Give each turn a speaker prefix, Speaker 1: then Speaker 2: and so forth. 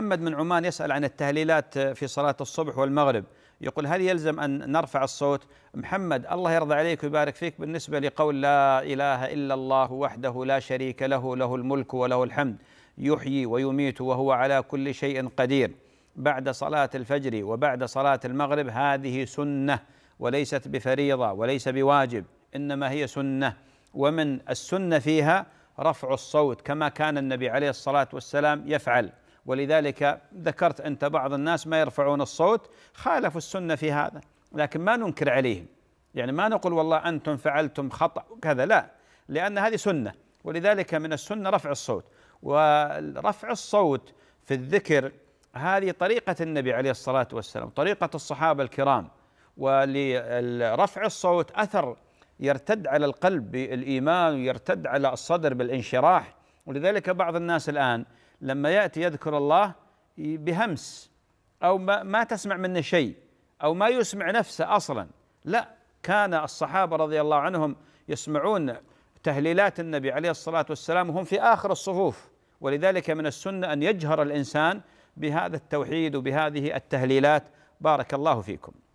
Speaker 1: محمد من عمان يسأل عن التهليلات في صلاة الصبح والمغرب يقول هل يلزم أن نرفع الصوت محمد الله يرضى عليك ويبارك فيك بالنسبة لقول لا إله إلا الله وحده لا شريك له له الملك وله الحمد يحيي ويميت وهو على كل شيء قدير بعد صلاة الفجر وبعد صلاة المغرب هذه سنة وليست بفريضة وليس بواجب إنما هي سنة ومن السنة فيها رفع الصوت كما كان النبي عليه الصلاة والسلام يفعل ولذلك ذكرت أنت بعض الناس ما يرفعون الصوت خالفوا السنة في هذا لكن ما ننكر عليهم يعني ما نقول والله أنتم فعلتم خطأ وكذا لا لأن هذه سنة ولذلك من السنة رفع الصوت ورفع الصوت في الذكر هذه طريقة النبي عليه الصلاة والسلام طريقة الصحابة الكرام ولرفع الصوت أثر يرتد على القلب بالإيمان ويرتد على الصدر بالانشراح ولذلك بعض الناس الآن لما ياتي يذكر الله بهمس او ما, ما تسمع منه شيء او ما يسمع نفسه اصلا لا كان الصحابه رضي الله عنهم يسمعون تهليلات النبي عليه الصلاه والسلام وهم في اخر الصفوف ولذلك من السنه ان يجهر الانسان بهذا التوحيد وبهذه التهليلات بارك الله فيكم